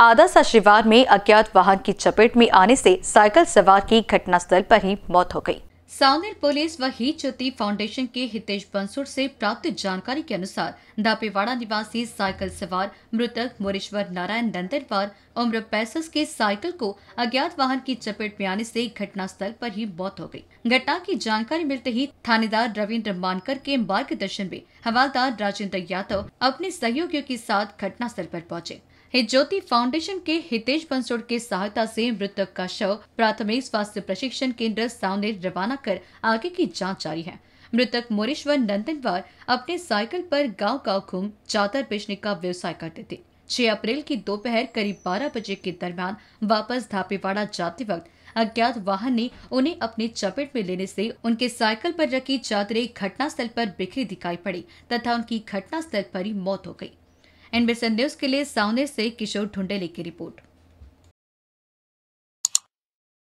आदा शिवार में अज्ञात वाहन की चपेट में आने से साइकिल सवार की घटनास्थल पर ही मौत हो गई सावनेर पुलिस व ही ज्योति फाउंडेशन के हितेश बंसुर से प्राप्त जानकारी के अनुसार दापेवाड़ा निवासी साइकिल सवार मृतक मोरेश्वर नारायण नंदनवार उम्र पैंसठ के साइकिल को अज्ञात वाहन की चपेट में आने से घटनास्थल पर ही मौत हो गई। घटना की जानकारी मिलते ही थानेदार रविंद्र मानकर के मार्गदर्शन में हवालदार राजेंद्र यादव अपने सहयोगियों के साथ घटनास्थल पर पहुंचे ज्योति फाउंडेशन के हितेश बंसोड़ के सहायता से मृतक का शव प्राथमिक स्वास्थ्य प्रशिक्षण केंद्र सावनेर रवाना कर आगे की जांच जारी है मृतक मोरेश्वर नंदनवार अपने साइकिल पर गांव गांव घूम चादर बेचने का व्यवसाय करते थे छह अप्रैल की दोपहर करीब बारह बजे के दरमियान वापस धापेवाड़ा जाते वक्त अज्ञात वाहन ने उन्हें अपने चपेट में लेने से उनके साइकिल पर रखी चादरें घटनास्थल पर बिखरी दिखाई पड़ी तथा उनकी घटनास्थल पर ही मौत हो गई एनबीसी न्यूज के लिए सावने से किशोर ढुंडेले की रिपोर्ट